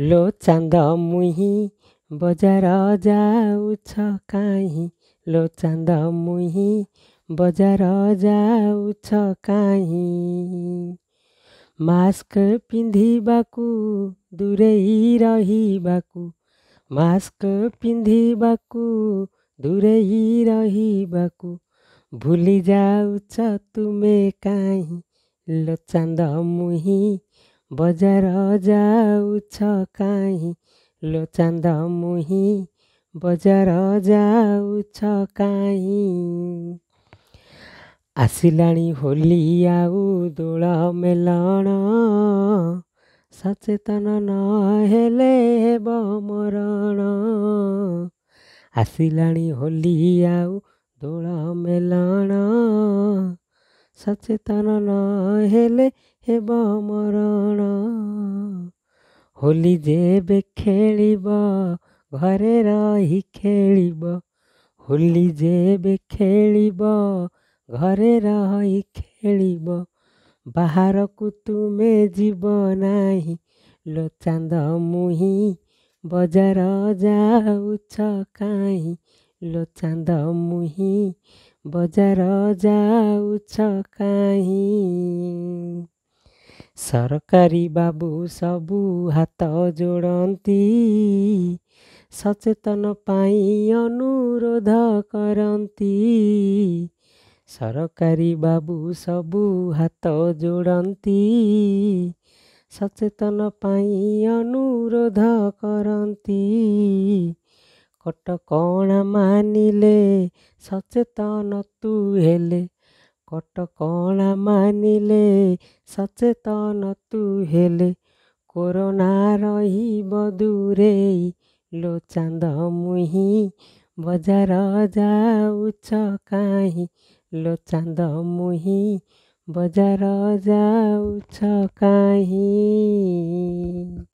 लो चान्द मुही बजार जाउछ काहीँ लो चान्द मुही बजार जाउछ काहीँ मास्क पिन्धिबाकु दुरै रहिबाकु मास्क पिन्धिबाकु दुरै रहिबाकु जाउछ तुमे काहीँ लो चान्द मुही ବଜାର ଯାଉଛ କାହିଁ ଲୋ ଚାନ୍ଦ ମୁହିଁ ବଜାର ଯାଉଛ କାହିଁ ଆସିଲାଣି ହୋଲି ଆଉ ଦୋଳ ମେଲଣ ସଚେତନ ନହେଲେ ହେବ ମରଣ ଆସିଲାଣି ହୋଲି ଆଉ ଦୋଳ ମେଲଣ ସଚେତନ ନ ହେଲେ ହେବ ମରଣ ହୋଲି ଯେବେ ଖେଳିବ ଘରେ ରହି ଖେଳିବ ହୋଲି ଯେବେ ଖେଳିବ ଘରେ ରହି ଖେଳିବ ବାହାରକୁ ତୁମେ ଯିବ ନାହିଁ ଲୋଚାନ୍ଦ ମୁହିଁ ବଜାର ଯାଉଛ କାହିଁ ଲୋଚାନ୍ଦ ମୁହିଁ ବଜାର ଯାଉଛ କାହିଁ ସରକାରୀ ବାବୁ ସବୁ ହାତ ଯୋଡ଼ନ୍ତି ସଚେତନ ପାଇଁ ଅନୁରୋଧ କରନ୍ତି ସରକାରୀ ବାବୁ ସବୁ ହାତ ଯୋଡ଼ନ୍ତି ସଚେତନ ପାଇଁ ଅନୁରୋଧ କରନ୍ତି କଟ କ'ଣ ମାନିଲେ ସଚେତନ ତୁ ହେଲେ କଟ କ'ଣ ମାନିଲେ ସଚେତନ ତୁ ହେଲେ କୋରୋନା ରହିବ ଦୂରେଇ ଲୋ ଚାନ୍ଦ ମୁହିଁ ବଜାର ଯାଉଛ କାହିଁ ଲୋ ଚାନ୍ଦ ମୁହିଁ ବଜାର ଯାଉଛ କାହିଁ